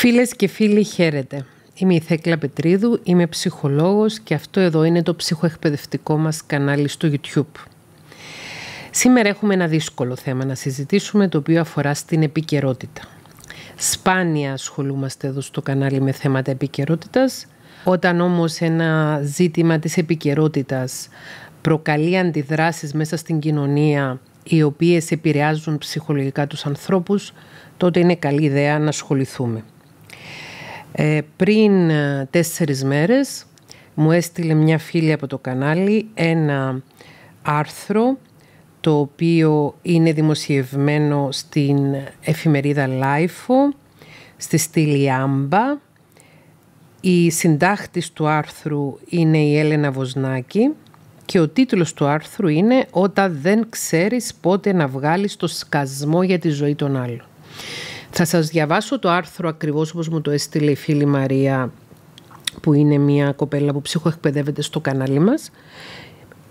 Φίλες και φίλοι χαίρετε. Είμαι η Θέκλα Πετρίδου, είμαι ψυχολόγος και αυτό εδώ είναι το ψυχοεκπαιδευτικό μας κανάλι στο YouTube. Σήμερα έχουμε ένα δύσκολο θέμα να συζητήσουμε το οποίο αφορά στην επικαιρότητα. Σπάνια ασχολούμαστε εδώ στο κανάλι με θέματα επικαιρότητας. Όταν όμως ένα ζήτημα της επικαιρότητας προκαλεί αντιδράσεις μέσα στην κοινωνία οι οποίες επηρεάζουν ψυχολογικά τους ανθρώπους, τότε είναι καλή ιδέα να ασχοληθούμε. Ε, πριν ε, τέσσερις μέρες μου έστειλε μια φίλη από το κανάλι ένα άρθρο το οποίο είναι δημοσιευμένο στην εφημερίδα Λάιφο, στη στήλη Άμπα. Η συντάχτης του άρθρου είναι η Έλενα Βοσνάκη και ο τίτλος του άρθρου είναι «Όταν δεν ξέρεις πότε να βγάλεις το σκασμό για τη ζωή των άλλων». Θα σας διαβάσω το άρθρο ακριβώς όπως μου το έστειλε η φίλη Μαρία που είναι μια κοπέλα που ψυχοεκπαιδεύεται στο κανάλι μας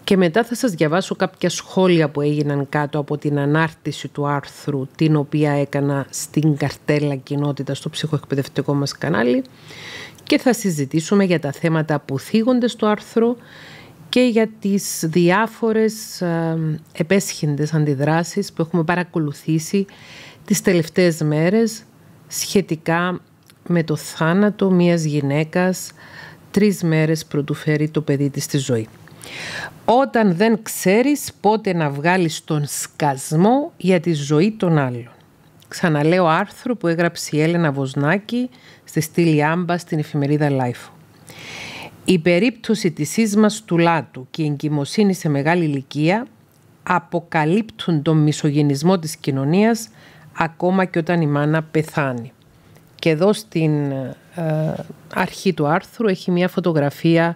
και μετά θα σας διαβάσω κάποια σχόλια που έγιναν κάτω από την ανάρτηση του άρθρου την οποία έκανα στην καρτέλα κοινότητα στο ψυχοεκπαιδευτικό μας κανάλι και θα συζητήσουμε για τα θέματα που θίγονται στο άρθρο και για τις διάφορες ε, επέσχυντες αντιδράσεις που έχουμε παρακολουθήσει τις τελευταίες μέρες σχετικά με το θάνατο μιας γυναίκας τρεις μέρες προτού φέρει το παιδί της στη ζωή. Όταν δεν ξέρεις πότε να βγάλεις τον σκασμό για τη ζωή των άλλων. Ξαναλέω άρθρο που έγραψε η Έλενα Βοσνάκη στη στήλη Άμπα στην εφημερίδα Life. Η περίπτωση της σύσμας του Λάτου και η εγκυμοσύνη σε μεγάλη ηλικία αποκαλύπτουν τον μισογενισμό της κοινωνίας ακόμα και όταν η μάνα πεθάνει. Και εδώ στην ε, αρχή του άρθρου έχει μια φωτογραφία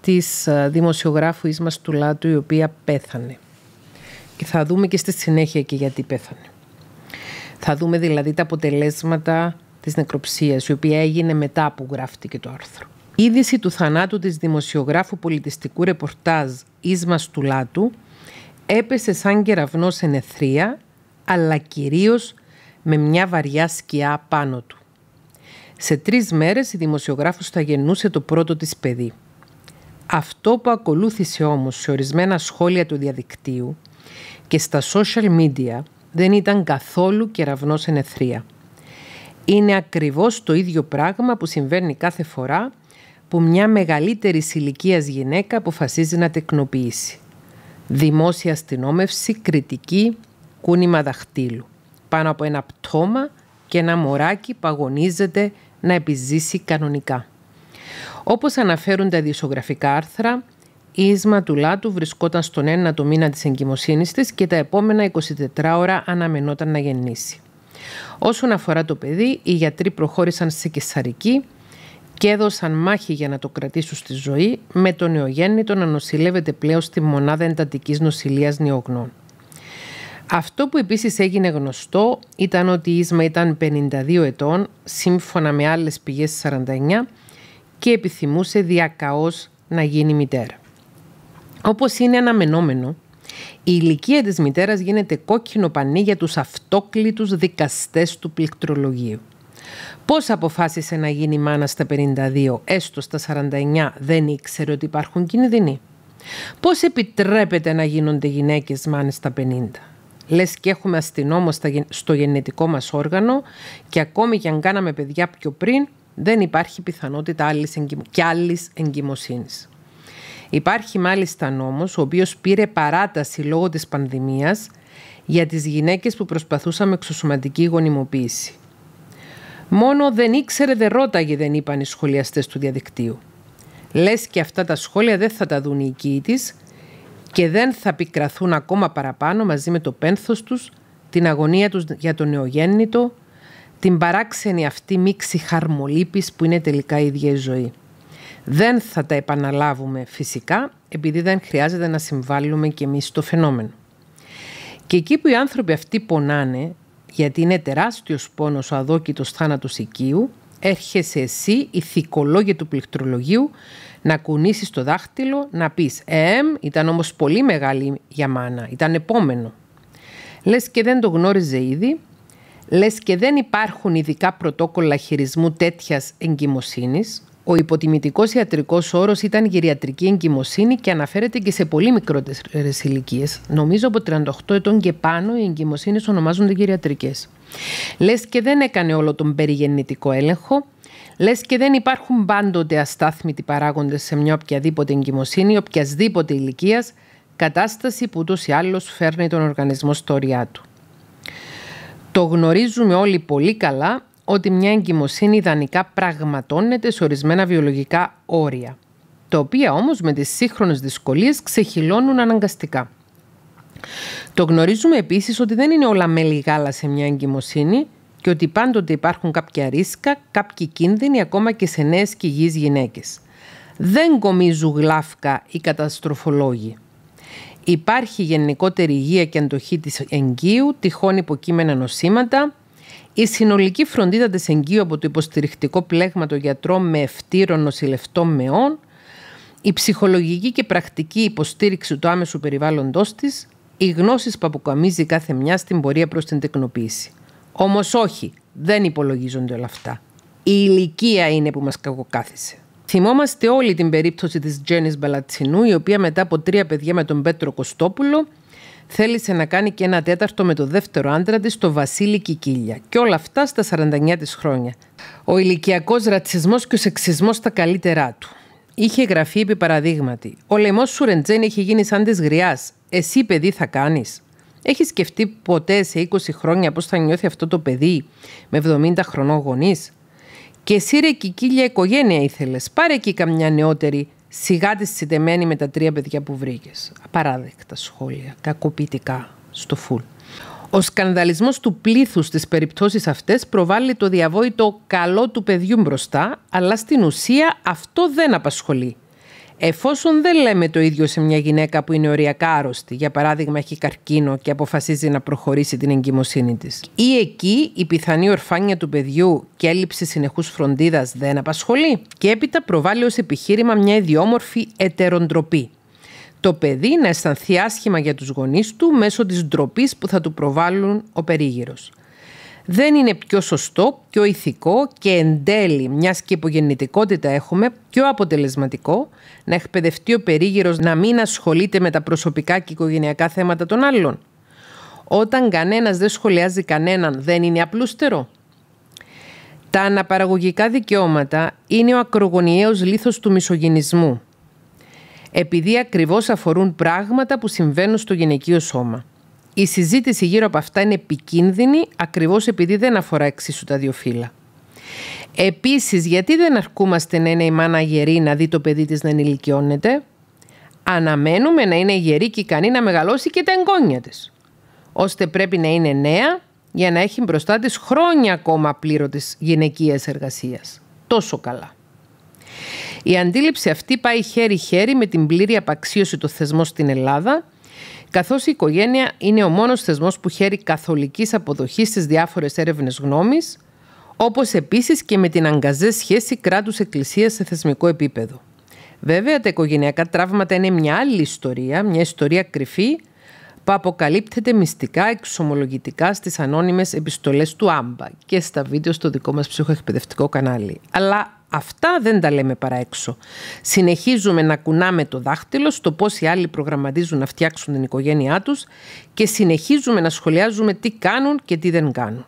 της ε, δημοσιογράφου Ισμαστουλάτου... του Λάτου η οποία πέθανε. Και θα δούμε και στη συνέχεια και γιατί πέθανε. Θα δούμε δηλαδή τα αποτελέσματα της νεκροψίας η οποία έγινε μετά που γράφτηκε το άρθρο. Η είδηση του θανάτου της δημοσιογράφου πολιτιστικού ρεπορτάζ Ίσμας του Λάτου έπεσε σαν κεραυνό σε νεθρία αλλά κυρίως με μια βαριά σκιά πάνω του. Σε τρεις μέρες η δημοσιογράφος θα γεννούσε το πρώτο της παιδί. Αυτό που ακολούθησε όμως σε ορισμένα σχόλια του διαδικτύου και στα social media δεν ήταν καθόλου κεραυνός ενεθρία. Είναι ακριβώς το ίδιο πράγμα που συμβαίνει κάθε φορά που μια μεγαλύτερη ηλικία γυναίκα αποφασίζει να τεκνοποιήσει. Δημόσια αστυνόμευση, κριτική, κούνημα δαχτύλου. Πάνω από ένα πτώμα και ένα μωράκι παγωνίζεται να επιζήσει κανονικά. Όπως αναφέρουν τα ειδησιογραφικά άρθρα, η Ίσμα του Λάτου βρισκόταν στον ένατο μήνα της εγκυμοσύνης της και τα επόμενα 24 ώρα αναμενόταν να γεννήσει. Όσον αφορά το παιδί, οι γιατροί προχώρησαν σε κεσαρική και έδωσαν μάχη για να το κρατήσουν στη ζωή με τον νεογέννητο να νοσηλεύεται πλέον στη μονάδα εντατικής νοσηλείας νεογνών. Αυτό που επίσης έγινε γνωστό ήταν ότι η Ίσμα ήταν 52 ετών, σύμφωνα με άλλες πηγές 49, και επιθυμούσε διακαώς να γίνει μητέρα. Όπως είναι αναμενόμενο, η ηλικία της μητέρας γίνεται κόκκινο πανί για τους αυτόκλητους δικαστές του πληκτρολογίου. Πώς αποφάσισε να γίνει μάνα στα 52, έστω στα 49, δεν ήξερε ότι υπάρχουν κινδυνοί. Πώς επιτρέπεται να γίνονται γυναίκες μάνες στα 50. Λες και έχουμε αστυνόμο στο γενετικό μας όργανο και ακόμη και αν κάναμε παιδιά πιο πριν, δεν υπάρχει πιθανότητα άλλης εγκυμο... και άλλης εγκυμοσύνης. Υπάρχει μάλιστα νόμος, ο οποίος πήρε παράταση λόγω της πανδημίας για τις γυναίκες που προσπαθούσαμε εξωσωματική γονιμοποίηση. Μόνο δεν ήξερε, δεν ρώταγε, δεν είπαν οι σχολιαστές του διαδικτύου. Λες και αυτά τα σχόλια δεν θα τα δουν οι οικοί και δεν θα πικραθούν ακόμα παραπάνω μαζί με το πένθος τους, την αγωνία τους για τον νεογέννητο, την παράξενη αυτή μίξη χαρμολύπης που είναι τελικά η ίδια η ζωή. Δεν θα τα επαναλάβουμε φυσικά, επειδή δεν χρειάζεται να συμβάλλουμε και εμείς στο φαινόμενο. Και εκεί που οι άνθρωποι αυτοί πονάνε, γιατί είναι τεράστιος πόνος ο αδόκητος θάνατος οικείου, Έρχεσαι εσύ, θικολόγια του πληκτρολογίου, να κουνήσεις το δάχτυλο, να πεις «Εμ, ήταν όμως πολύ μεγάλη για μάνα, ήταν επόμενο». Λες και δεν το γνώριζε ήδη, λες και δεν υπάρχουν ειδικά πρωτόκολλα χειρισμού τέτοιας εγκυμοσύνης, ο υποτιμητικός ιατρικός όρος ήταν γυριατρική εγκυμοσύνη και αναφέρεται και σε πολύ μικρότερες ηλικίες. Νομίζω από 38 ετών και πάνω οι εγκυμοσύνες ονομάζονται γυριατρικές. Λες και δεν έκανε όλο τον περιγεννητικό έλεγχο. Λες και δεν υπάρχουν πάντοτε αστάθμητοι παράγοντες σε μια οποιαδήποτε εγκυμοσύνη, οποιασδήποτε ηλικίας, κατάσταση που ούτως ή άλλως φέρνει τον οργανισμό στο ωριά του. Το γνωρίζουμε όλοι πολύ καλά ότι μια εγκυμοσύνη ιδανικά πραγματώνεται σε ορισμένα βιολογικά όρια, τα οποία όμως με τις σύγχρονες δυσκολίες ξεχυλώνουν αναγκαστικά. Το γνωρίζουμε επίσης ότι δεν είναι όλα μέλη γάλα σε μια εγκυμοσύνη και ότι πάντοτε υπάρχουν κάποια ρίσκα, κάποιοι κίνδυνοι ακόμα και σε νέες και υγιείς γυναίκες. Δεν κομίζουν γλάφκα οι καταστροφολόγοι. Υπάρχει γενικότερη υγεία και αντοχή της εγκύου, τυχόν υποκείμενα νοσήματα, η συνολική φροντίδα της εγγύου από το υποστηρικτικό πλέγμα των γιατρών με ευτήρων νοσηλευτών μεών, η ψυχολογική και πρακτική υποστήριξη του άμεσου περιβάλλοντός της, οι γνώσεις που αποκαμίζει κάθε μια στην πορεία προς την τεκνοποίηση. Όμως όχι, δεν υπολογίζονται όλα αυτά. Η ηλικία είναι που μας κακοκάθισε. Θυμόμαστε όλη την περίπτωση της Τζέννης Μπαλατσινού, η οποία μετά από τρία παιδιά με τον Πέτρο Κωστόπουλο θέλησε να κάνει και ένα τέταρτο με το δεύτερο άντρα της, το Βασίλη Κικίλια. Και όλα αυτά στα 49 της χρόνια. Ο ηλικιακός ρατσισμός και ο σεξισμός στα καλύτερά του. Είχε γραφεί επί παραδείγματι. Ο λαιμός σου Ρεντζέν έχει γίνει σαν της γριάς. Εσύ, παιδί, θα κάνεις. Έχει σκεφτεί ποτέ σε 20 χρόνια πώς θα νιώθει αυτό το παιδί με 70 χρονών γονείς. Και εσύ, ρε Κικίλια, οικογένεια ήθελες. Πάρε εκεί καμιά νεότερη Σιγά τη συντεμένη με τα τρία παιδιά που βρήκες. Απαράδεκτα σχόλια, κακοποιητικά, στο φουλ. Ο σκανδαλισμός του πλήθους στις περιπτώσεις αυτές προβάλλει το διαβόητο καλό του παιδιού μπροστά, αλλά στην ουσία αυτό δεν απασχολεί Εφόσον δεν λέμε το ίδιο σε μια γυναίκα που είναι οριακά άρρωστη, για παράδειγμα έχει καρκίνο και αποφασίζει να προχωρήσει την εγκυμοσύνη της, ή εκεί η πιθανή ορφάνεια του παιδιού και έλλειψη συνεχούς φροντίδας δεν απασχολεί, και έπειτα προβάλλει ως επιχείρημα μια ιδιόμορφη ετεροντροπή. Το παιδί να αισθανθεί άσχημα για τους γονείς του μέσω της ντροπής που θα του προβάλλουν ο περίγυρος δεν είναι πιο σωστό, πιο ηθικό και εν τέλει, μιας και υπογεννητικότητα έχουμε, πιο αποτελεσματικό να εκπαιδευτεί ο περίγυρος να μην ασχολείται με τα προσωπικά και οικογενειακά θέματα των άλλων. Όταν κανένας δεν σχολιάζει κανέναν, δεν είναι απλούστερο. Τα αναπαραγωγικά δικαιώματα είναι ο ακρογωνιαίος λίθος του μισογενισμού, επειδή ακριβώς αφορούν πράγματα που συμβαίνουν στο γυναικείο σώμα. Η συζήτηση γύρω από αυτά είναι επικίνδυνη ακριβώς επειδή δεν αφορά εξίσου τα δύο φύλλα. Επίσης, γιατί δεν αρκούμαστε να είναι η μάνα γερή να δει το παιδί της να ενηλικιώνεται. Αναμένουμε να είναι γερή και ικανή να μεγαλώσει και τα εγγόνια της. Ώστε πρέπει να είναι νέα για να έχει μπροστά της χρόνια ακόμα πλήρωτης γυναικείας εργασίας. Τόσο καλά. Η αντίληψη αυτή πάει χέρι-χέρι με την πλήρη απαξίωση του θεσμού στην Ελλάδα Καθώς η οικογένεια είναι ο μόνος θεσμός που χαίρει καθολικής αποδοχής στις διάφορες έρευνες γνώμης, όπως επίσης και με την αγκαζέ σχέση εκκλησίας σε θεσμικό επίπεδο. Βέβαια, τα οικογενειακά τραύματα είναι μια άλλη ιστορία, μια ιστορία κρυφή, που αποκαλύπτεται μυστικά εξομολογητικά στις ανώνυμες επιστολές του Άμπα και στα βίντεο στο δικό μας ψυχοεκπαιδευτικό κανάλι. Αλλά Αυτά δεν τα λέμε παρά έξω. Συνεχίζουμε να κουνάμε το δάχτυλο στο πώς οι άλλοι προγραμματίζουν να φτιάξουν την οικογένειά τους και συνεχίζουμε να σχολιάζουμε τι κάνουν και τι δεν κάνουν.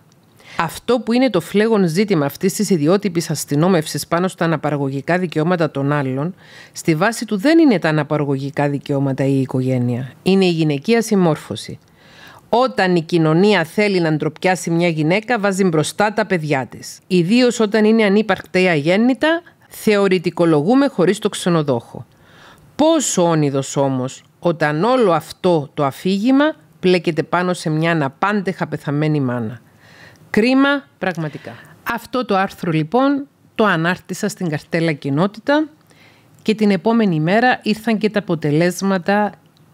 Αυτό που είναι το φλέγον ζήτημα αυτής της ιδιότυπης αστυνόμευσης πάνω στα αναπαραγωγικά δικαιώματα των άλλων, στη βάση του δεν είναι τα αναπαραγωγικά δικαιώματα ή η οικογένεια. Είναι η γυναικεία συμμόρφωση. Όταν η κοινωνία θέλει να ντροπιάσει μια γυναίκα, βάζει μπροστά τα παιδιά της. Ιδίως όταν είναι ή αγέννητα, θεωρητικολογούμε χωρίς το ξενοδόχο. Πόσο όνειδος όμως όταν όλο αυτό το αφήγημα πλέκεται πάνω σε μια αναπάντεχα πεθαμένη μάνα. Κρίμα πραγματικά. Αυτό το άρθρο λοιπόν το ανάρτησα στην καρτέλα κοινότητα και την επόμενη μέρα ήρθαν και τα αποτελέσματα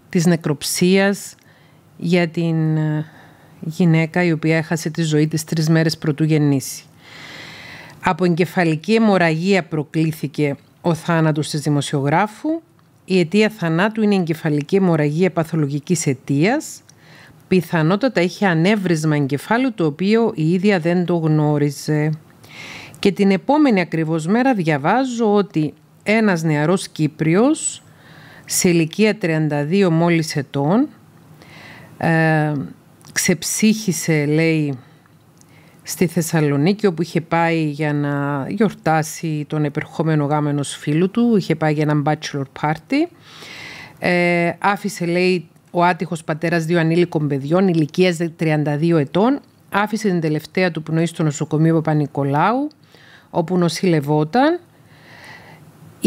της νεκροψίας για την ε, γυναίκα η οποία έχασε τη ζωή της τρεις μέρες πρωτού γεννήσει. Από εγκεφαλική αιμορραγία προκλήθηκε ο θάνατος της δημοσιογράφου. Η αιτία θανάτου είναι εγκεφαλική αιμορραγία παθολογικής αιτίας. Πιθανότατα είχε ανέβρισμα εγκεφάλου το οποίο η ίδια δεν το γνώριζε. Και την επόμενη ακριβώς μέρα διαβάζω ότι ένας νεαρός Κύπριος σε ηλικία 32 μόλις ετών ε, ξεψύχησε λέει στη Θεσσαλονίκη όπου είχε πάει για να γιορτάσει τον επερχόμενο γάμενος φίλου του, είχε πάει για ένα bachelor party. Ε, άφησε λέει ο άτυχος πατέρας δύο ανήλικων παιδιών ηλικίας 32 ετών, άφησε την τελευταία του πνοή στο νοσοκομείο Παπα-Νικολάου όπου νοσηλευόταν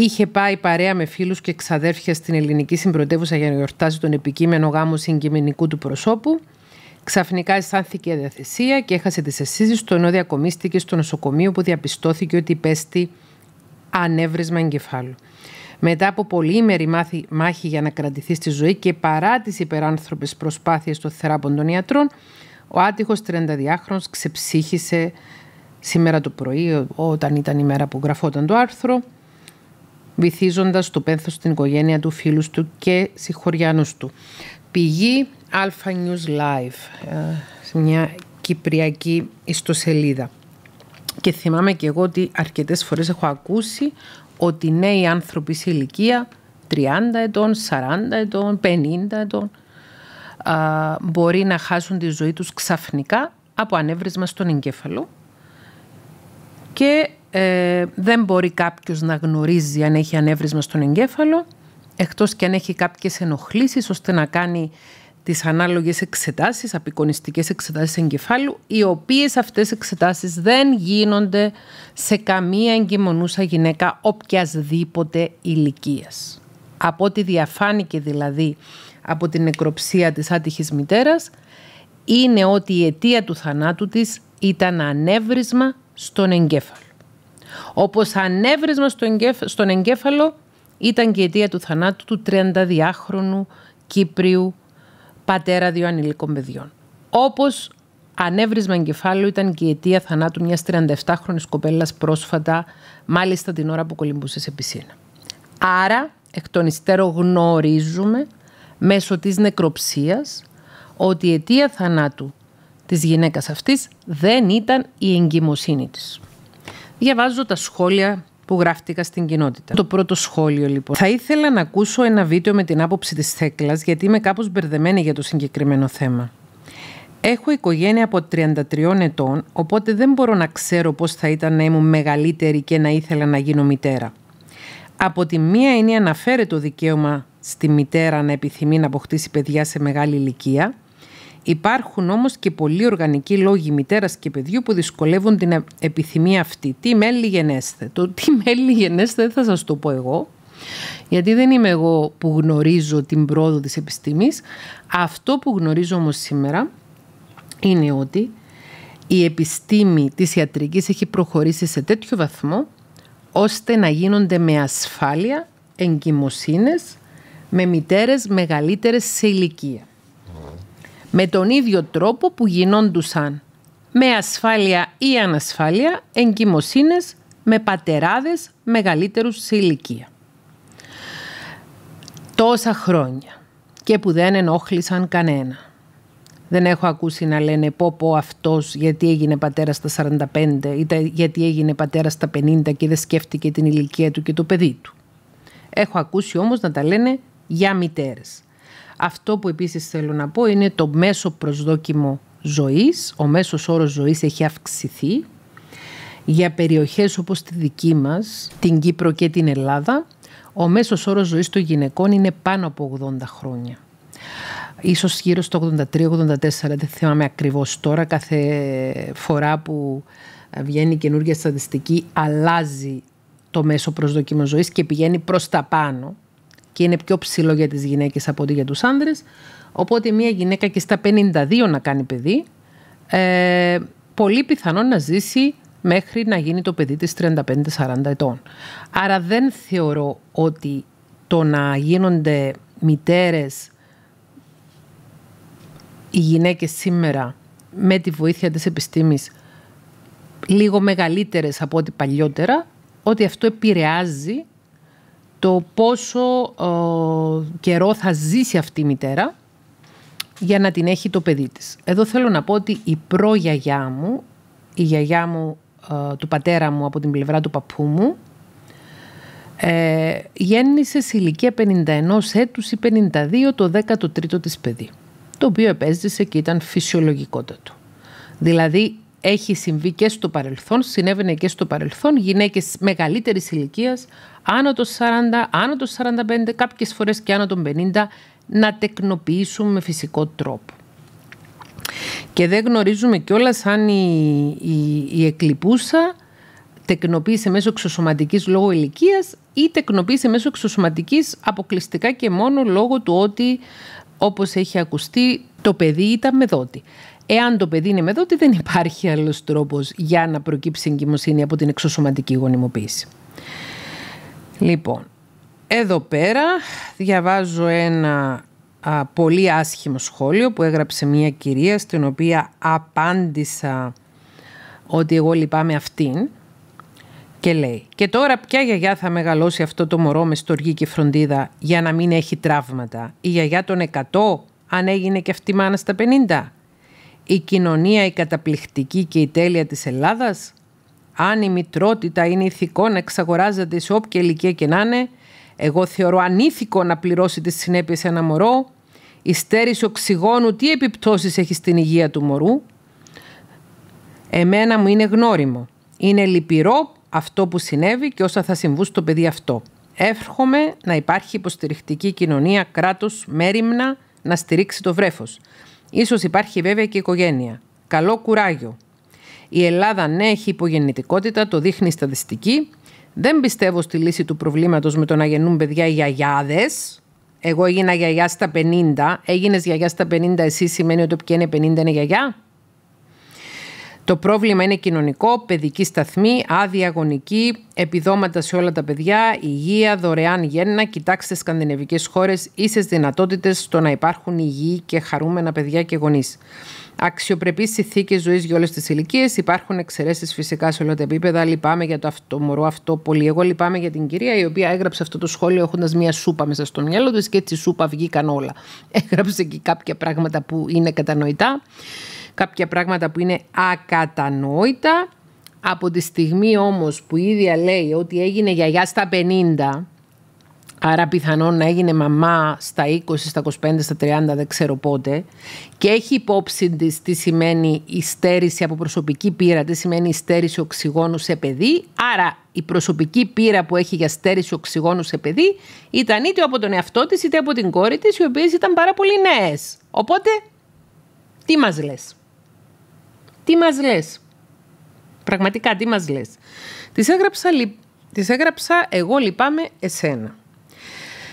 Είχε πάει παρέα με φίλους και ξαδέρφια στην ελληνική συμπροτεύουσα για να γιορτάσει τον επικείμενο γάμο συγκειμενικού του προσώπου. Ξαφνικά αισθάνθηκε αδιαθεσία και έχασε τις αισθήσεις του, ενώ διακομίστηκε στο νοσοκομείο που διαπιστώθηκε ότι υπέστη ανέβρισμα εγκεφάλου. Μετά από πολύήμερη μάχη για να κρατηθεί στη ζωή και παρά τις υπεράνθρωπες προσπάθειες των θεράπων των ιατρών, ο άτυχος 32χρονο ξεψύχησε σήμερα το πρωί, όταν ήταν η μέρα που γραφόταν το άρθρο, βυθίζοντας το πένθος στην οικογένεια του, φίλους του και συγχωριάνου του. Πηγή Alpha News Live, ε, μια κυπριακή ιστοσελίδα. Και θυμάμαι και εγώ ότι αρκετές φορές έχω ακούσει ότι νέοι άνθρωποι σε ηλικία 30 ετών, 40 ετών, 50 ετών μπορεί να χάσουν τη ζωή τους ξαφνικά από ανέβρισμα στον εγκέφαλο και ε, δεν μπορεί κάποιος να γνωρίζει αν έχει ανέβρισμα στον εγκέφαλο, εκτός και αν έχει κάποιες ενοχλήσεις ώστε να κάνει τις ανάλογες εξετάσεις, απεικονιστικές εξετάσεις εγκεφάλου, οι οποίες αυτές εξετάσεις δεν γίνονται σε καμία εγκυμονούσα γυναίκα οποιασδήποτε ηλικίας. Από ό,τι διαφάνηκε δηλαδή από την νεκροψία της άτυχης μητέρας, είναι ότι η αιτία του θανάτου της ήταν ανέβρισμα στον εγκέφαλο. Όπως ανέβρισμα στον εγκέφαλο ήταν και η αιτία του θανάτου του 32χρονου Κύπριου πατέρα δύο ανηλικών παιδιών. Όπως ανέβρισμα εγκεφάλου ήταν και η αιτία θανάτου μιας 37χρονης κοπέλας πρόσφατα, μάλιστα την ώρα που κολυμπούσε σε πισίνα. Άρα, εκ των υστέρων γνωρίζουμε μέσω της νεκροψίας ότι η αιτία θανάτου της γυναίκας αυτής δεν ήταν η εγκυμοσύνη της διαβάζω τα σχόλια που γράφτηκα στην κοινότητα. Το πρώτο σχόλιο λοιπόν. Θα ήθελα να ακούσω ένα βίντεο με την άποψη της Θέκλας γιατί είμαι κάπως μπερδεμένη για το συγκεκριμένο θέμα. Έχω οικογένεια από 33 ετών, οπότε δεν μπορώ να ξέρω πώς θα ήταν να ήμουν μεγαλύτερη και να ήθελα να γίνω μητέρα. Από τη μία είναι αναφέρεται το δικαίωμα στη μητέρα να επιθυμεί να αποκτήσει παιδιά σε μεγάλη ηλικία – Υπάρχουν όμως και πολλοί οργανικοί λόγοι μητέρας και παιδιού που δυσκολεύουν την ε, επιθυμία αυτή. Τι μέλη γενέστε. Το τι μέλη γενέστε δεν θα σας το πω εγώ. Γιατί δεν είμαι εγώ που γνωρίζω την πρόοδο της επιστήμης. Αυτό που γνωρίζω όμως σήμερα είναι ότι η επιστήμη της ιατρικής έχει προχωρήσει σε τέτοιο βαθμό ώστε να γίνονται με ασφάλεια εγκυμοσύνες με μητέρες μεγαλύτερες σε ηλικία με τον ίδιο τρόπο που γινόντουσαν με ασφάλεια ή ανασφάλεια εγκυμοσύνες με πατεράδες μεγαλύτερους σε ηλικία. Τόσα χρόνια και που δεν ενόχλησαν κανένα. Δεν έχω ακούσει να λένε πω αυτός γιατί έγινε πατέρας στα 45 ή γιατί έγινε πατέρας στα 50 και δεν σκέφτηκε την ηλικία του και το παιδί του. Έχω ακούσει όμως να τα λένε για μητέρες. Αυτό που επίσης θέλω να πω είναι το μέσο προσδόκιμο ζωής. Ο μέσος όρος ζωής έχει αυξηθεί για περιοχές όπως τη δική μας, την Κύπρο και την Ελλάδα. Ο μέσος όρος ζωής των γυναικών είναι πάνω από 80 χρόνια. Ίσως γύρω στο 83-84, δεν θυμάμαι ακριβώς τώρα, κάθε φορά που βγαίνει καινούργια στατιστική αλλάζει το μέσο προσδοκιμό ζωής και πηγαίνει προς τα πάνω και είναι πιο ψηλό για τις γυναίκες από ό,τι για τους άνδρες. Οπότε μια γυναίκα και στα 52 να κάνει παιδί, ε, πολύ πιθανόν να ζήσει μέχρι να γίνει το παιδί της 35-40 ετών. Άρα δεν θεωρώ ότι το να γίνονται μητέρες οι γυναίκες σήμερα με τη βοήθεια της επιστήμης λίγο μεγαλύτερες από ό,τι παλιότερα, ότι αυτό επηρεάζει το πόσο ε, καιρό θα ζήσει αυτή η μητέρα για να την έχει το παιδί της. Εδώ θέλω να πω ότι η προγιαγιά μου, η γιαγιά μου ε, του πατέρα μου από την πλευρά του παππού μου, ε, γέννησε σε ηλικία 51 έτους ή 52 το 13ο της παιδί, το οποίο επέζησε και ήταν φυσιολογικότατο. Δηλαδή έχει συμβεί και στο παρελθόν, συνέβαινε και στο παρελθόν, γυναίκες μεγαλύτερης ηλικίας, άνω των 40, άνω των 45, κάποιες φορές και άνω των 50, να τεκνοποιήσουν με φυσικό τρόπο. Και δεν γνωρίζουμε κιόλας αν η, η, η τεκνοποίησε μέσω εξωσωματικής λόγω ηλικίας ή τεκνοποίησε μέσω εξωσωματικής αποκλειστικά και μόνο λόγω του ότι όπως έχει ακουστεί το παιδί ήταν με δότη. Εάν το παιδί είναι μεδότη, δεν υπάρχει άλλος τρόπος για να προκύψει εγκυμοσύνη από την εξωσωματική γονιμοποίηση. Λοιπόν, εδώ πέρα διαβάζω ένα πολύ άσχημο σχόλιο που έγραψε μια κυρία στην οποία απάντησα ότι εγώ λυπάμαι αυτήν και λέει «Και τώρα ποια γιαγιά θα μεγαλώσει αυτό το μωρό με στοργή και φροντίδα για να μην έχει τραύματα. Η γιαγιά των 100 αν έγινε και αυτή μάνα στα 50 η κοινωνία η καταπληκτική και η τέλεια της Ελλάδας, αν η μητρότητα είναι ηθικό να εξαγοράζεται σε όποια ηλικία και να είναι, εγώ θεωρώ ανήθικο να πληρώσει τις συνέπειες ένα μωρό, η στέρηση οξυγόνου τι επιπτώσεις έχει στην υγεία του μωρού. Εμένα μου είναι γνώριμο. Είναι λυπηρό αυτό που συνέβη και όσα θα συμβούν στο παιδί αυτό. Εύχομαι να υπάρχει υποστηρικτική κοινωνία, κράτος, μέρημνα, να στηρίξει το βρέφος. Ίσως υπάρχει βέβαια και οικογένεια. Καλό κουράγιο. Η Ελλάδα ναι έχει υπογεννητικότητα, το δείχνει η στατιστική. Δεν πιστεύω στη λύση του προβλήματος με το να γεννούν παιδιά οι γιαγιάδες. Εγώ έγινα γιαγιά στα 50. Έγινες γιαγιά στα 50, εσύ σημαίνει ότι όποια είναι 50 είναι γιαγιά. Το πρόβλημα είναι κοινωνικό, παιδική σταθμή, άδεια γονική, επιδόματα σε όλα τα παιδιά, υγεία, δωρεάν γέννα. Κοιτάξτε χώρες χώρες, ίσες δυνατότητες στο να υπάρχουν υγιή και χαρούμενα παιδιά και γονείς. Αξιοπρεπείς συνθήκες ζωής για όλες τις ηλικίες. Υπάρχουν εξαιρέσεις φυσικά σε όλα τα επίπεδα. Λυπάμαι για το, αυτό, αυτό πολύ. Εγώ λυπάμαι για την κυρία η οποία έγραψε αυτό το σχόλιο έχοντας μία σούπα μέσα στο μυαλό της και έτσι σούπα βγήκαν όλα. Έγραψε και κάποια πράγματα που είναι κατανοητά κάποια πράγματα που είναι ακατανόητα. Από τη στιγμή όμως που η ίδια λέει ότι έγινε γιαγιά στα 50, άρα πιθανόν να έγινε μαμά στα 20, στα 25, στα 30, δεν ξέρω πότε, και έχει υπόψη της τι σημαίνει η στέρηση από προσωπική πείρα, τι σημαίνει η στέρηση οξυγόνου σε παιδί, άρα η προσωπική πείρα που έχει για στέρηση οξυγόνου σε παιδί ήταν είτε από τον εαυτό της είτε από την κόρη της, οι οποίες ήταν πάρα πολύ νέες. Οπότε, τι μας λες. Τι μας λες, Πραγματικά, τι μας λες. Τη έγραψα, εγώ λυπάμαι εσένα.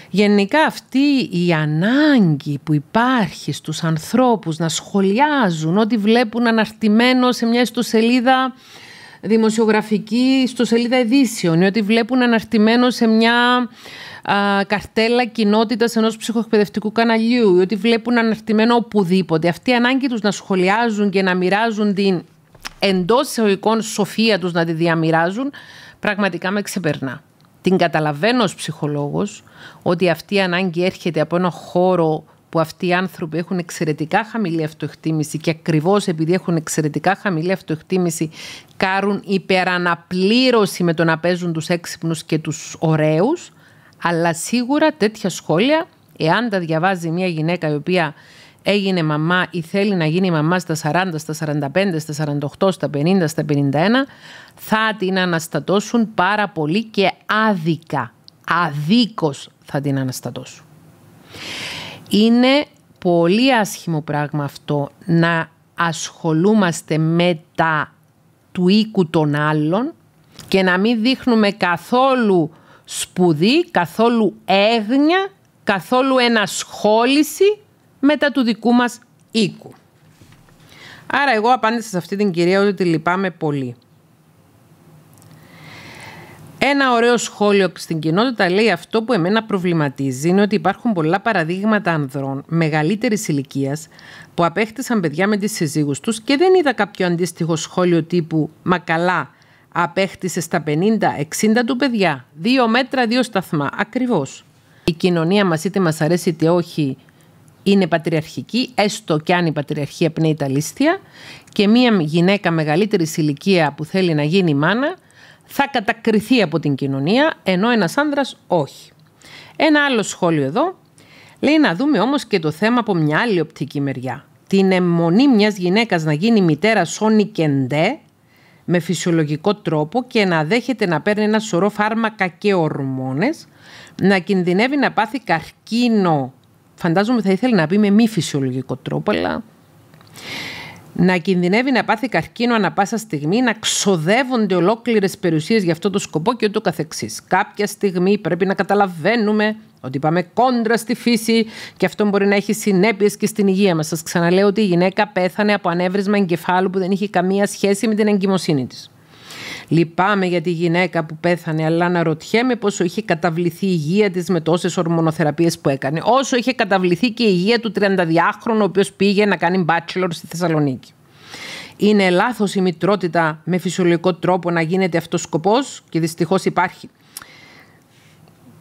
Γενικά αυτή η ανάγκη που υπάρχει στους ανθρώπους να σχολιάζουν ό,τι βλέπουν αναρτημένο σε μια ιστοσελίδα δημοσιογραφική, ιστοσελίδα ειδήσεων ή ό,τι βλέπουν αναρτημένο σε μια α, καρτέλα κοινότητας ενός ψυχοεκπαιδευτικού καναλιού ή ότι βλέπουν αναρτημένο οπουδήποτε. Αυτή η ανάγκη τους να σχολιάζουν και να μοιράζουν την εντός εισαγωγικών σοφία τους να τη διαμοιράζουν, πραγματικά με ξεπερνά. Την καταλαβαίνω ως ψυχολόγος ότι αυτή η ανάγκη έρχεται από ένα χώρο που αυτοί οι άνθρωποι έχουν εξαιρετικά χαμηλή αυτοεκτίμηση και ακριβώς επειδή έχουν εξαιρετικά χαμηλή αυτοεκτίμηση κάρουν υπεραναπλήρωση με το να παίζουν τους έξυπνους και τους ωραίους αλλά σίγουρα τέτοια σχόλια, εάν τα διαβάζει μια γυναίκα η οποία έγινε μαμά ή θέλει να γίνει μαμά στα 40, στα 45, στα 48, στα 50, στα 51, θα την αναστατώσουν πάρα πολύ και άδικα, αδίκως θα την αναστατώσουν. Είναι πολύ άσχημο πράγμα αυτό να ασχολούμαστε με τα του οίκου των άλλων και να μην δείχνουμε καθόλου σπουδή, καθόλου έγνοια, καθόλου ενασχόληση μετά του δικού μας οίκου. Άρα εγώ απάντησα σε αυτή την κυρία ότι τη λυπάμαι πολύ. Ένα ωραίο σχόλιο στην κοινότητα λέει αυτό που εμένα προβληματίζει είναι ότι υπάρχουν πολλά παραδείγματα ανδρών μεγαλύτερης ηλικίας που απέκτησαν παιδιά με τις συζύγους τους και δεν είδα κάποιο αντίστοιχο σχόλιο τύπου «Μα καλά, απέκτησε στα 50-60 του παιδιά. Δύο μέτρα, δύο σταθμά. Ακριβώς. Η κοινωνία μας, είτε μας αρέσει είτε όχι, είναι πατριαρχική, έστω και αν η πατριαρχία πνέει τα λίστια. Και μία γυναίκα μεγαλύτερης ηλικία που θέλει να γίνει μάνα θα κατακριθεί από την κοινωνία, ενώ ένας άνδρας όχι. Ένα άλλο σχόλιο εδώ. Λέει να δούμε όμως και το θέμα από μια άλλη οπτική μεριά. Την αιμονή μιας γυναίκας να γίνει μητέρα σόνι με φυσιολογικό τρόπο και να δέχεται να παίρνει ένα σωρό φάρμακα και ορμόνες, να κινδυνεύει να πάθει καρκίνο. Φαντάζομαι θα ήθελε να πει με μη φυσιολογικό τρόπο, αλλά να κινδυνεύει να πάθει καρκίνο ανα πάσα στιγμή, να ξοδεύονται ολόκληρες περιουσίες για αυτό το σκοπό και ούτω καθεξής. Κάποια στιγμή πρέπει να καταλαβαίνουμε ότι πάμε κόντρα στη φύση και αυτό μπορεί να έχει συνέπειες και στην υγεία μας. Σας ξαναλέω ότι η γυναίκα πέθανε από ανέβρισμα εγκεφάλου που δεν είχε καμία σχέση με την εγκυμοσύνη της. Λυπάμαι για τη γυναίκα που πέθανε, αλλά αναρωτιέμαι πόσο είχε καταβληθεί η υγεία της με τόσες ορμονοθεραπείες που έκανε. Όσο είχε καταβληθεί και η υγεία του 32χρονου, ο οποίος πήγε να κάνει bachelor στη Θεσσαλονίκη. Είναι λάθος η μητρότητα με φυσιολογικό τρόπο να γίνεται αυτός σκοπός και δυστυχώς υπάρχει.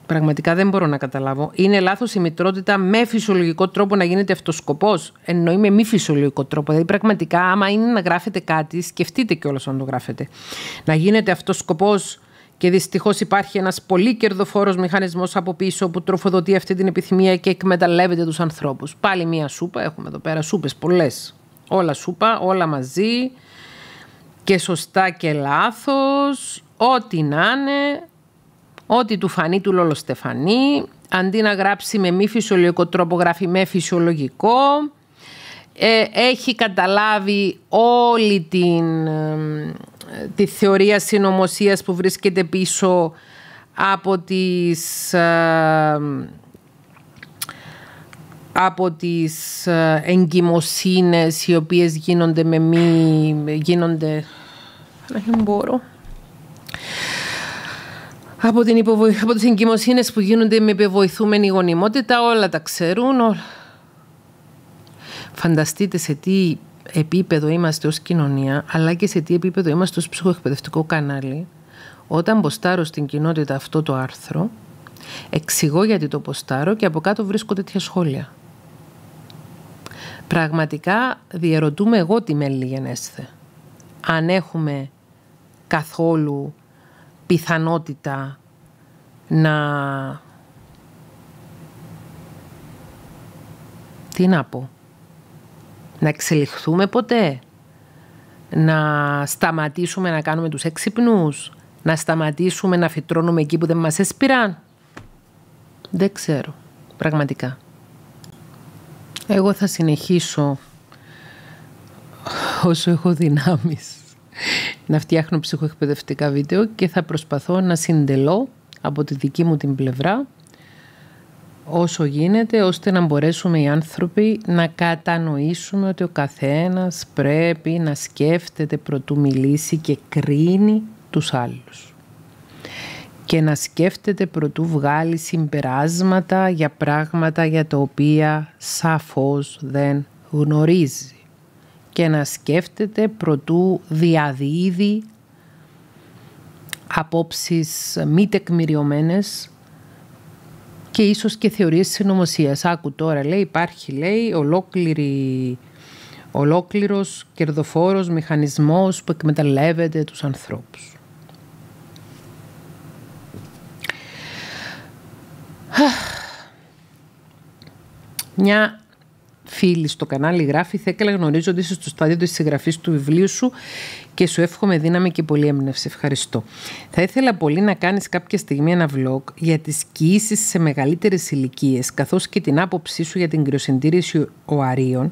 Πραγματικά δεν μπορώ να καταλάβω. Είναι λάθος η μητρότητα με φυσιολογικό τρόπο να γίνεται αυτό σκοπό. Εννοεί με μη φυσιολογικό τρόπο. Δηλαδή, πραγματικά, άμα είναι να γράφετε κάτι, σκεφτείτε κιόλας να το γράφετε. Να γίνεται αυτό σκοπό. Και δυστυχώς υπάρχει ένας πολύ κερδοφόρος μηχανισμός από πίσω που τροφοδοτεί αυτή την επιθυμία και εκμεταλλεύεται τους ανθρώπους. Πάλι μία σούπα, έχουμε εδώ πέρα σούπες πολλές. Όλα σούπα, όλα μαζί. Και σωστά και λάθος. Ό,τι να είναι, Ό,τι του φανεί του Λόλο αντί να γράψει με μη φυσιολογικό τρόπο, γράφει με φυσιολογικό. Ε, έχει καταλάβει όλη την, τη θεωρία συνωμοσίας που βρίσκεται πίσω από τις, από τις ε, εγκυμοσύνες οι οποίες γίνονται με μη... γίνονται... Δεν μπορώ από, την υποβοη... από τις εγκυμοσύνες που γίνονται με υπεβοηθούμενη γονιμότητα, όλα τα ξέρουν. Όλα. Φανταστείτε σε τι επίπεδο είμαστε ως κοινωνία, αλλά και σε τι επίπεδο είμαστε ως ψυχοεκπαιδευτικό κανάλι, όταν ποστάρω στην κοινότητα αυτό το άρθρο, εξηγώ γιατί το ποστάρω και από κάτω βρίσκω τέτοια σχόλια. Πραγματικά διερωτούμε εγώ τι με γενέσθε. Αν έχουμε καθόλου πιθανότητα να... Τι να πω. Να εξελιχθούμε ποτέ. Να σταματήσουμε να κάνουμε τους εξυπνούς. Να σταματήσουμε να φυτρώνουμε εκεί που δεν μας έσπηραν. Δεν ξέρω. Πραγματικά. Εγώ θα συνεχίσω όσο έχω δυνάμεις να φτιάχνω ψυχοεκπαιδευτικά βίντεο και θα προσπαθώ να συντελώ από τη δική μου την πλευρά όσο γίνεται ώστε να μπορέσουμε οι άνθρωποι να κατανοήσουμε ότι ο καθένας πρέπει να σκέφτεται προτού μιλήσει και κρίνει τους άλλους και να σκέφτεται προτού βγάλει συμπεράσματα για πράγματα για τα οποία σαφώς δεν γνωρίζει και να σκέφτεται προτού διαδίδει απόψεις μη τεκμηριωμένες και ίσως και θεωρίες συνωμοσίας. Άκου τώρα, λέει, υπάρχει, λέει, ολόκληρη, ολόκληρος κερδοφόρος μηχανισμός που εκμεταλλεύεται τους ανθρώπους. Μια φίλη στο κανάλι γράφει «Θα έκανα είσαι στο στάδιο της συγγραφής του βιβλίου σου και σου εύχομαι δύναμη και πολύ έμπνευση. Ευχαριστώ. Θα ήθελα πολύ να κάνεις κάποια στιγμή ένα vlog για τις κοίησεις σε μεγαλύτερες ηλικίες, καθώς και την άποψή σου για την κρυοσυντήρηση οαρίων,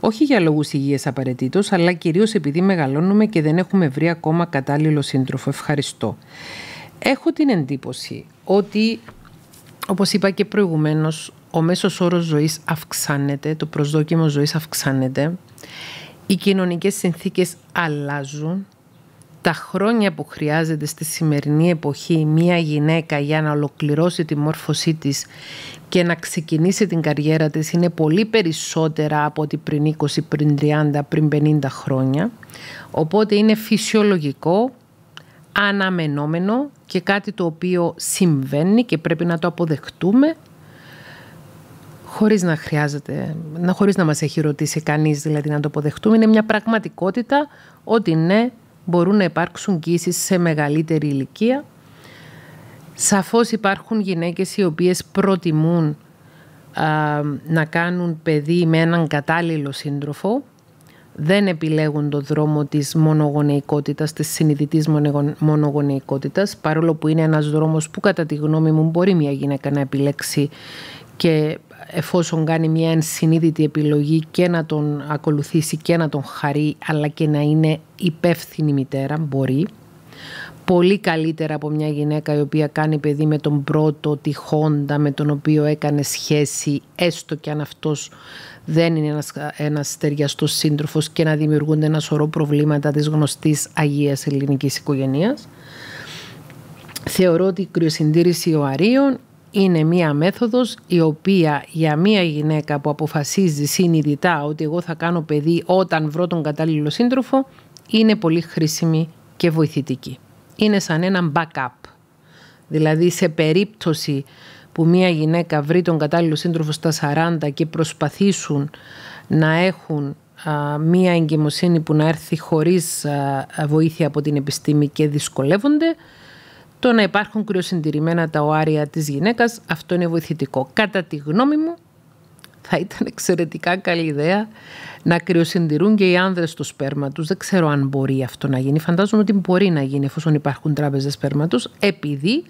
όχι για λόγους υγείας απαραίτητος, αλλά κυρίως επειδή μεγαλώνουμε και δεν έχουμε βρει ακόμα κατάλληλο σύντροφο. Ευχαριστώ. Έχω την εντύπωση ότι, όπως είπα και προηγουμένως ο μέσος όρος ζωής αυξάνεται, το προσδόκιμο ζωής αυξάνεται, οι κοινωνικές συνθήκες αλλάζουν, τα χρόνια που χρειάζεται στη σημερινή εποχή μία γυναίκα για να ολοκληρώσει τη μόρφωσή της και να ξεκινήσει την καριέρα της είναι πολύ περισσότερα από ότι πριν 20, πριν 30, πριν 50 χρόνια. Οπότε είναι φυσιολογικό, αναμενόμενο και κάτι το οποίο συμβαίνει και πρέπει να το αποδεχτούμε χωρίς να χρειάζεται, να, χωρίς να μας έχει ρωτήσει κανείς δηλαδή να το αποδεχτούμε, είναι μια πραγματικότητα ότι ναι, μπορούν να υπάρξουν κοίησεις σε μεγαλύτερη ηλικία. Σαφώς υπάρχουν γυναίκες οι οποίες προτιμούν να κάνουν παιδί με έναν κατάλληλο σύντροφο, δεν επιλέγουν το δρόμο της μονογονεϊκότητας, της συνειδητής μονογονεϊκότητας, παρόλο που είναι ένας δρόμος που κατά τη γνώμη μου μπορεί μια γυναίκα να επιλέξει και εφόσον κάνει μια ενσυνείδητη επιλογή και να τον ακολουθήσει και να τον χαρεί αλλά και να είναι υπεύθυνη μητέρα, μπορεί. Πολύ καλύτερα από μια γυναίκα η οποία κάνει παιδί με τον πρώτο τυχόντα με τον οποίο έκανε σχέση έστω και αν αυτός δεν είναι ένας, ένας στεριαστός σύντροφος και να δημιουργούνται ένα σωρό προβλήματα της γνωστής Αγίας Ελληνικής Οικογένειας. Θεωρώ ότι η κρυοσυντήρηση Αρίων είναι μία μέθοδος η οποία για μία γυναίκα που αποφασίζει συνειδητά ότι εγώ θα κάνω παιδί όταν βρω τον κατάλληλο σύντροφο είναι πολύ χρήσιμη και βοηθητική. Είναι σαν ένα backup. Δηλαδή σε περίπτωση που μία γυναίκα βρει τον κατάλληλο σύντροφο στα 40 και προσπαθήσουν να έχουν μία εγκυμοσύνη που να έρθει χωρίς βοήθεια από την επιστήμη και δυσκολεύονται, το να υπάρχουν κρυοσυντηρημένα τα οάρια της γυναίκας, αυτό είναι βοηθητικό. Κατά τη γνώμη μου, θα ήταν εξαιρετικά καλή ιδέα να κρυοσυντηρούν και οι άνδρες το σπέρμα τους. Δεν ξέρω αν μπορεί αυτό να γίνει. Φαντάζομαι ότι μπορεί να γίνει εφόσον υπάρχουν τράπεζες σπέρματος, επειδή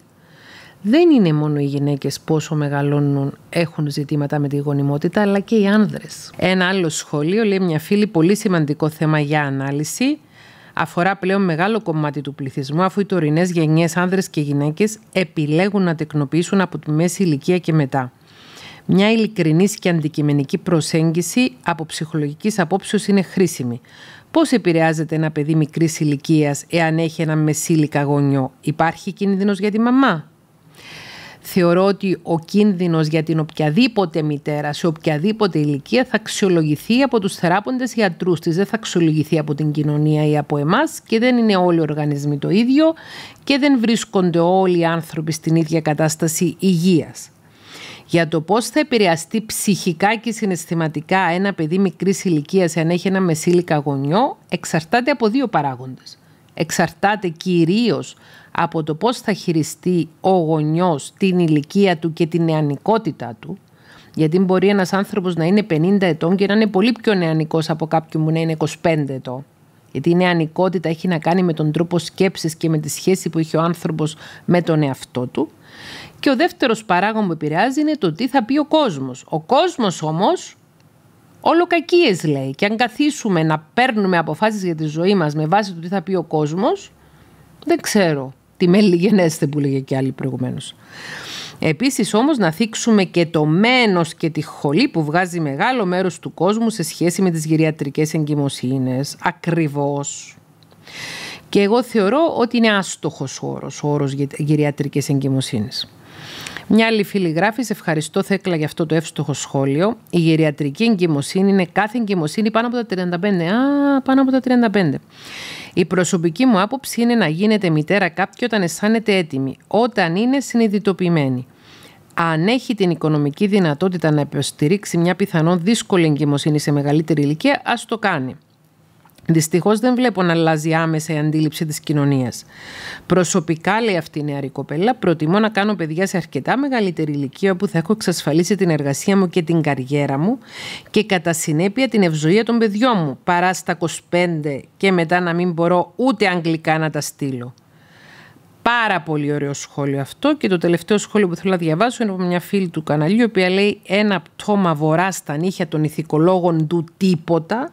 δεν είναι μόνο οι γυναίκες πόσο μεγαλώνουν έχουν ζητήματα με τη γονιμότητα, αλλά και οι άνδρες. Ένα άλλο σχόλιο λέει μια φίλη πολύ σημαντικό θέμα για ανάλυση αφορά πλέον μεγάλο κομμάτι του πληθυσμού, αφού οι τωρινές γενιές, άνδρες και γυναίκες, επιλέγουν να τεκνοποιήσουν από τη μέση ηλικία και μετά. Μια ειλικρινή και αντικειμενική προσέγγιση από ψυχολογικής απόψεως είναι χρήσιμη. Πώς επηρεάζεται ένα παιδί μικρής ηλικίας εάν έχει ένα μεσήλικα γονιό, Υπάρχει κίνδυνος για τη μαμά θεωρώ ότι ο κίνδυνος για την οποιαδήποτε μητέρα σε οποιαδήποτε ηλικία θα αξιολογηθεί από τους θεράποντες γιατρούς της, δεν θα αξιολογηθεί από την κοινωνία ή από εμάς και δεν είναι όλοι οι οργανισμοί το ίδιο και δεν βρίσκονται όλοι οι άνθρωποι στην ίδια κατάσταση υγείας. Για το πώς θα επηρεαστεί ψυχικά και συναισθηματικά ένα παιδί μικρής ηλικίας αν έχει ένα μεσήλικα γονιό εξαρτάται από δύο παράγοντες εξαρτάται κυρίως από το πώς θα χειριστεί ο γονιός την ηλικία του και την νεανικότητά του. Γιατί μπορεί ένας άνθρωπος να είναι 50 ετών και να είναι πολύ πιο νεανικός από κάποιον που να είναι 25 ετών. Γιατί η νεανικότητα έχει να κάνει με τον τρόπο σκέψης και με τη σχέση που έχει ο άνθρωπος με τον εαυτό του. Και ο δεύτερος παράγον που επηρεάζει είναι το τι θα πει ο κόσμος. Ο κόσμος όμως Όλο κακίες λέει. Και αν καθίσουμε να παίρνουμε αποφάσεις για τη ζωή μας με βάση το τι θα πει ο κόσμος, δεν ξέρω τι μέλη γενέστε που λέγε και άλλοι προηγουμένως. Επίσης όμως να θίξουμε και το μένος και τη χολή που βγάζει μεγάλο μέρος του κόσμου σε σχέση με τις γυριατρικές εγκυμοσύνες. Ακριβώς. Και εγώ θεωρώ ότι είναι άστοχος ο όρος γυριατρικές εγκυμοσύνες. Μια άλλη φίλη γράφει: Σε ευχαριστώ, Θέκλα, για αυτό το εύστοχο σχόλιο. Η γεριατρική εγκυμοσύνη είναι κάθε εγκυμοσύνη πάνω από τα 35. Α, πάνω από τα 35. Η προσωπική μου άποψη είναι να γίνεται μητέρα κάποιοι όταν αισθάνεται έτοιμη, όταν είναι συνειδητοποιημένη. Αν έχει την οικονομική δυνατότητα να υποστηρίξει μια πιθανόν δύσκολη εγκυμοσύνη σε μεγαλύτερη ηλικία, ας το κάνει. Δυστυχώς δεν βλέπω να αλλάζει άμεσα η αντίληψη της κοινωνίας. Προσωπικά, λέει αυτή η νεαρή κοπέλα, προτιμώ να κάνω παιδιά σε αρκετά μεγαλύτερη ηλικία όπου θα έχω εξασφαλίσει την εργασία μου και την καριέρα μου και κατά συνέπεια την ευζοία των παιδιών μου, παρά στα 25 και μετά να μην μπορώ ούτε αγγλικά να τα στείλω. Πάρα πολύ ωραίο σχόλιο αυτό και το τελευταίο σχόλιο που θέλω να διαβάσω είναι από μια φίλη του καναλιού, η οποία λέει ένα πτώμα βορρά στα νύχια των ηθικολόγων του τίποτα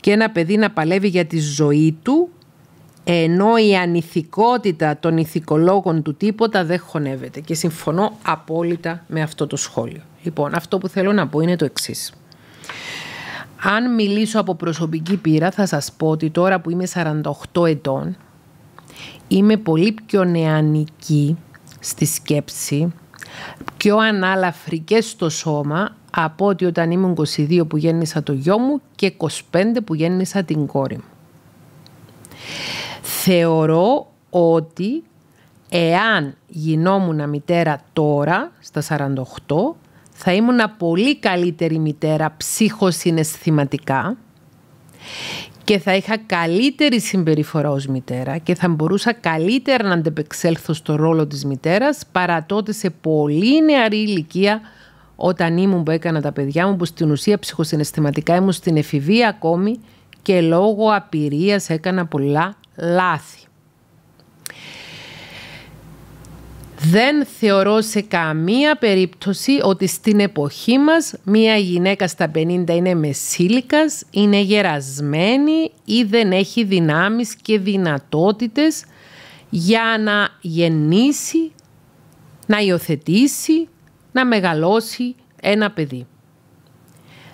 και ένα παιδί να παλεύει για τη ζωή του ενώ η ανηθικότητα των ηθικολόγων του τίποτα δεν χωνεύεται και συμφωνώ απόλυτα με αυτό το σχόλιο. Λοιπόν, αυτό που θέλω να πω είναι το εξής. Αν μιλήσω από προσωπική πείρα θα σας πω ότι τώρα που είμαι 48 ετών είμαι πολύ πιο νεανική στη σκέψη, πιο ανάλαφρη και στο σώμα από ότι όταν ήμουν 22 που γέννησα το γιο μου και 25 που γέννησα την κόρη μου. Θεωρώ ότι εάν γινόμουν μητέρα τώρα, στα 48, θα ήμουν πολύ καλύτερη μητέρα ψυχοσυναισθηματικά και θα είχα καλύτερη συμπεριφορά ως μητέρα και θα μπορούσα καλύτερα να αντεπεξέλθω στο ρόλο της μητέρας παρά τότε σε πολύ νεαρή ηλικία όταν ήμουν που έκανα τα παιδιά μου, που στην ουσία ψυχοσυναισθηματικά ήμουν στην εφηβεία ακόμη και λόγω απειρίας έκανα πολλά λάθη. Δεν θεωρώ σε καμία περίπτωση ότι στην εποχή μας μία γυναίκα στα 50 είναι μεσήλικας, είναι γερασμένη ή δεν έχει δυνάμεις και δυνατότητες για να γεννήσει, να υιοθετήσει να μεγαλώσει ένα παιδί.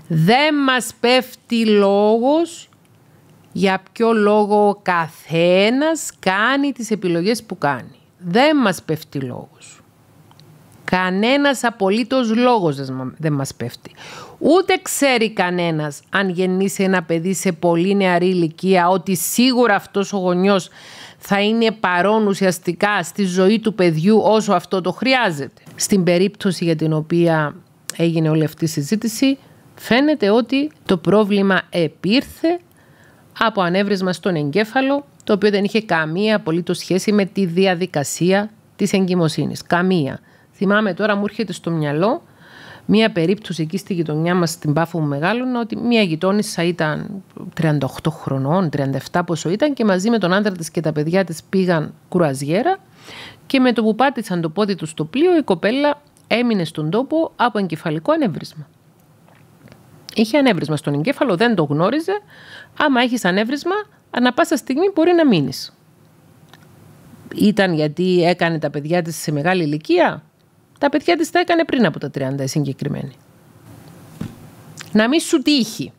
Δεν μας πέφτει λόγος για ποιο λόγο ο καθένας κάνει τις επιλογές που κάνει. Δεν μας πέφτει λόγος. Κανένας απολύτως λόγος δεν μας πέφτει. Ούτε ξέρει κανένας αν γεννήσει ένα παιδί σε πολύ νεαρή ηλικία ότι σίγουρα αυτός ο γονιός θα είναι παρόν ουσιαστικά στη ζωή του παιδιού όσο αυτό το χρειάζεται. Στην περίπτωση για την οποία έγινε όλη αυτή η συζήτηση, φαίνεται ότι το πρόβλημα επήρθε από ανέβρισμα στον εγκέφαλο, το οποίο δεν είχε καμία απολύτως σχέση με τη διαδικασία της εγκυμοσύνης. Καμία. Θυμάμαι τώρα, μου έρχεται στο μυαλό μία περίπτωση εκεί στη γειτονιά μας, στην Πάφο μου Μεγάλων, ότι μία γειτόνισσα ήταν 38 χρονών, 37 πόσο ήταν, και μαζί με τον άντρα της και τα παιδιά της πήγαν κρουαζιέρα και με το που πάτησαν το πόδι τους στο πλοίο η κοπέλα έμεινε στον τόπο από εγκεφαλικό ανέβρισμα. Είχε ανέβρισμα στον εγκέφαλο, δεν το γνώριζε. Άμα έχεις ανέβρισμα, ανά πάσα στιγμή μπορεί να μείνεις. Ήταν γιατί έκανε τα παιδιά της σε μεγάλη ηλικία. Τα παιδιά της τα έκανε πριν από τα 30 η συγκεκριμένη. Να μην σου τύχει.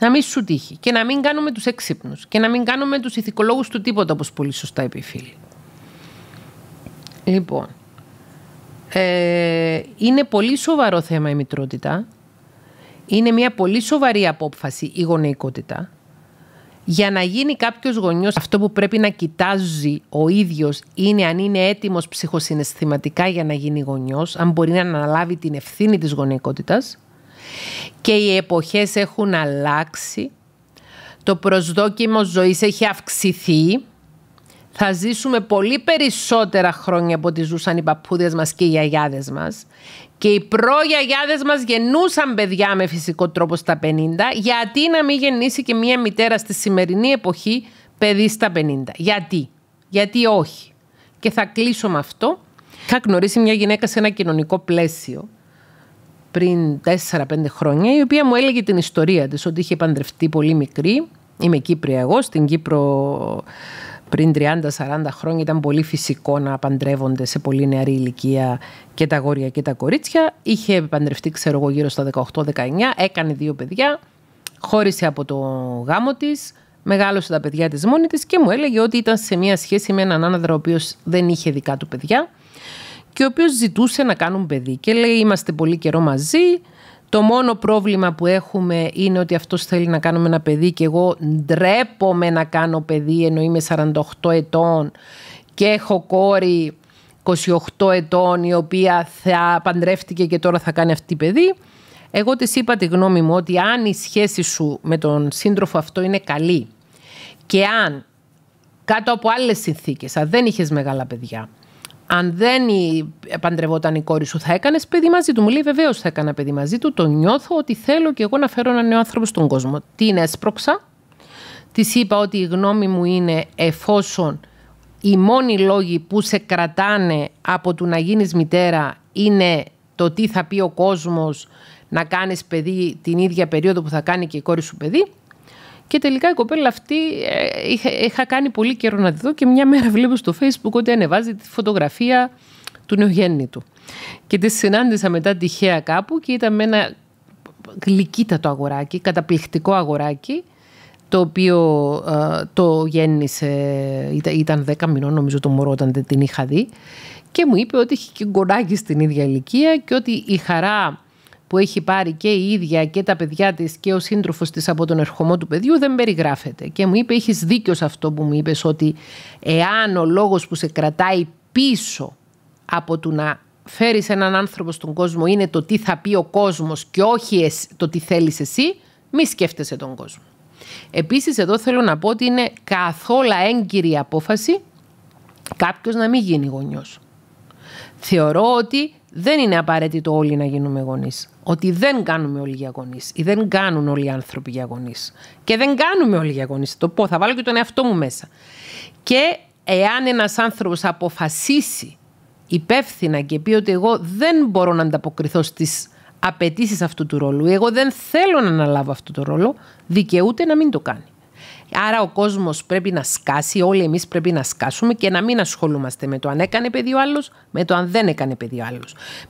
Να μην σου τύχει. Και να μην κάνουμε τους έξυπνους Και να μην κάνουμε τους ηθικολόγους του τίποτα, όπως πολύ σωστά είπε Λοιπόν, ε, είναι πολύ σοβαρό θέμα η μητρότητα. Είναι μια πολύ σοβαρή απόφαση η γονεϊκότητα. Για να γίνει κάποιος γονιός, αυτό που πρέπει να κοιτάζει ο ίδιος είναι αν είναι έτοιμος ψυχοσυναισθηματικά για να γίνει γονιός, αν μπορεί να αναλάβει την ευθύνη της γονεϊκότητας. Και οι εποχές έχουν αλλάξει. Το προσδόκιμο ζωής έχει αυξηθεί θα ζήσουμε πολύ περισσότερα χρόνια από ό,τι ζούσαν οι παππούδες μας και οι γιαγιάδες μας. Και οι προγιαγιάδες μας γεννούσαν παιδιά με φυσικό τρόπο στα 50. Γιατί να μην γεννήσει και μία μητέρα στη σημερινή εποχή παιδί στα 50. Γιατί. Γιατί όχι. Και θα κλείσω με αυτό. Θα γνωρίσει μια γυναίκα σε ένα κοινωνικό πλαίσιο πριν 4-5 χρόνια, η οποία μου έλεγε την ιστορία της, ότι είχε παντρευτεί πολύ μικρή. Είμαι Κύπρια εγώ, στην Κύπρο πριν 30-40 χρόνια ήταν πολύ φυσικό να παντρεύονται σε πολύ νεαρή ηλικία και τα γόρια και τα κορίτσια. Είχε παντρευτεί, ξέρω εγώ, γύρω στα 18-19, έκανε δύο παιδιά, χώρισε από το γάμο της, μεγάλωσε τα παιδιά της μόνη της και μου έλεγε ότι ήταν σε μια σχέση με έναν άνδρα ο οποίος δεν είχε δικά του παιδιά και ο οποίος ζητούσε να κάνουν παιδί. Και λέει: Είμαστε πολύ καιρό μαζί. Το μόνο πρόβλημα που έχουμε είναι ότι αυτός θέλει να κάνουμε ένα παιδί και εγώ ντρέπομαι να κάνω παιδί ενώ είμαι 48 ετών και έχω κόρη 28 ετών η οποία θα παντρεύτηκε και τώρα θα κάνει αυτή παιδί. Εγώ της είπα τη γνώμη μου ότι αν η σχέση σου με τον σύντροφο αυτό είναι καλή και αν κάτω από άλλες συνθήκες, αν δεν είχες μεγάλα παιδιά, αν δεν παντρευόταν η κόρη σου, θα έκανες παιδί μαζί του. Μου λέει: Βεβαίως θα έκανα παιδί μαζί του. Το νιώθω ότι θέλω και εγώ να φέρω έναν νέο άνθρωπο στον κόσμο. Την έσπρωξα. Της είπα ότι η γνώμη μου είναι εφόσον οι μόνοι λόγοι που σε κρατάνε από το να γίνεις μητέρα είναι το τι θα πει ο κόσμος να κάνεις παιδί την ίδια περίοδο που θα κάνει και η κόρη σου παιδί και τελικά η κοπέλα αυτή ε, είχα, κάνει πολύ καιρό να τη δω και μια μέρα βλέπω στο facebook ότι ανεβάζει τη φωτογραφία του νεογέννητου. Και τη συνάντησα μετά τυχαία κάπου και ήταν με ένα γλυκύτατο αγοράκι, καταπληκτικό αγοράκι, το οποίο ε, το γέννησε, ήταν, δέκα 10 μηνών νομίζω το μωρό όταν την είχα δει και μου είπε ότι είχε και γκονάκι στην ίδια ηλικία και ότι η χαρά που έχει πάρει και η ίδια και τα παιδιά της... και ο σύντροφος της από τον ερχομό του παιδιού δεν περιγράφεται. Και μου είπε: έχεις δίκιο σε αυτό που μου είπες... ότι εάν ο λόγος που σε κρατάει πίσω από το να φέρεις έναν άνθρωπο στον κόσμο είναι το τι θα πει ο κόσμος... και όχι το τι θέλεις εσύ, μη σκέφτεσαι τον κόσμο. Επίσης εδώ θέλω να πω ότι είναι καθόλου έγκυρη απόφαση κάποιος να μην γίνει γονιός. Θεωρώ ότι δεν είναι απαραίτητο όλοι να γίνουμε γονείς. Ότι δεν κάνουμε όλοι για γονείς ή δεν κάνουν όλοι οι άνθρωποι για γονείς. Και δεν κάνουμε όλοι για γονείς. Το πω, θα βάλω και τον εαυτό μου μέσα. Και εάν ένας άνθρωπος αποφασίσει υπεύθυνα και πει ότι εγώ δεν μπορώ να ανταποκριθώ στις απαιτήσεις αυτού του ρόλου, εγώ δεν θέλω να αναλάβω αυτό το ρόλο, δικαιούται να μην το κάνει. Άρα ο κόσμος πρέπει να σκάσει, όλοι εμείς πρέπει να σκάσουμε και να μην ασχολούμαστε με το αν έκανε παιδί ο άλλος, με το αν δεν έκανε παιδί ο άλλος.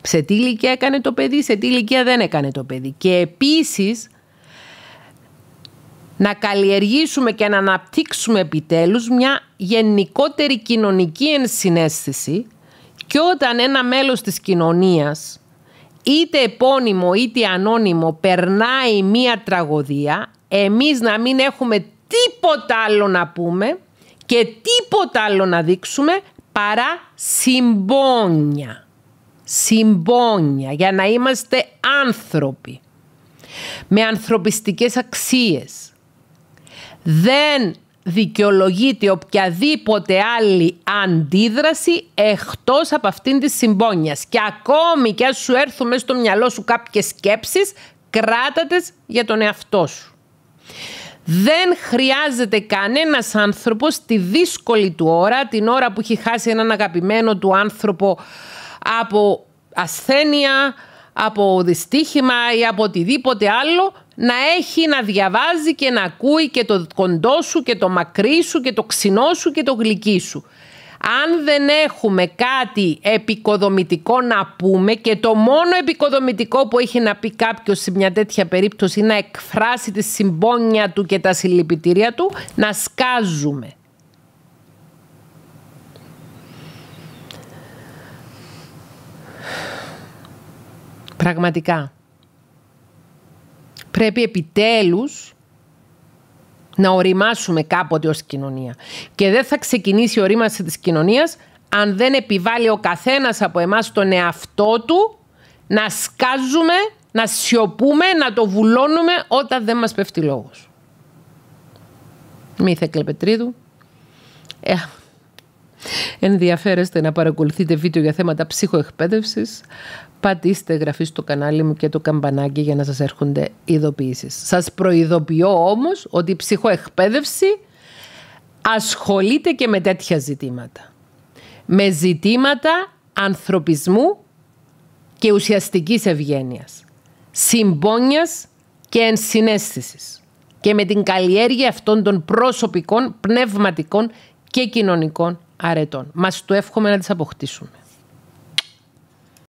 Σε τι ηλικία έκανε το παιδί, σε τι ηλικία δεν έκανε το παιδί. Και επίσης να καλλιεργήσουμε και να αναπτύξουμε επιτέλους μια γενικότερη κοινωνική ενσυναίσθηση και όταν ένα μέλος της κοινωνίας είτε επώνυμο είτε ανώνυμο περνάει μία τραγωδία εμείς να μην έχουμε τίποτα άλλο να πούμε και τίποτα άλλο να δείξουμε παρά συμπόνια. Συμπόνια για να είμαστε άνθρωποι με ανθρωπιστικές αξίες. Δεν δικαιολογείται οποιαδήποτε άλλη αντίδραση εκτός από αυτήν της συμπόνιας. Και ακόμη και αν σου έρθουμε στο μυαλό σου κάποιες σκέψεις, κράτατες για τον εαυτό σου. Δεν χρειάζεται κανένας άνθρωπος τη δύσκολη του ώρα, την ώρα που έχει χάσει έναν αγαπημένο του άνθρωπο από ασθένεια, από δυστύχημα ή από οτιδήποτε άλλο, να έχει να διαβάζει και να ακούει και το κοντό σου και το μακρύ σου και το ξινό σου και το γλυκί σου αν δεν έχουμε κάτι επικοδομητικό να πούμε και το μόνο επικοδομητικό που έχει να πει κάποιος σε μια τέτοια περίπτωση να εκφράσει τη συμπόνια του και τα συλληπιτήρια του, να σκάζουμε. Πραγματικά. Πρέπει επιτέλους να οριμάσουμε κάποτε ως κοινωνία. Και δεν θα ξεκινήσει η ορίμαση της κοινωνίας αν δεν επιβάλλει ο καθένας από εμάς τον εαυτό του να σκάζουμε, να σιωπούμε, να το βουλώνουμε όταν δεν μας πέφτει λόγος. Μύθε Κλεπετρίδου. Ε, ενδιαφέρεστε να παρακολουθείτε βίντεο για θέματα ψυχοεκπαίδευσης πατήστε εγγραφή στο κανάλι μου και το καμπανάκι για να σας έρχονται ειδοποιήσεις. Σας προειδοποιώ όμως ότι η ψυχοεκπαίδευση ασχολείται και με τέτοια ζητήματα. Με ζητήματα ανθρωπισμού και ουσιαστικής ευγένειας. Συμπόνιας και ενσυναίσθησης. Και με την καλλιέργεια αυτών των προσωπικών, πνευματικών και κοινωνικών αρετών. Μας το εύχομαι να τις αποκτήσουμε.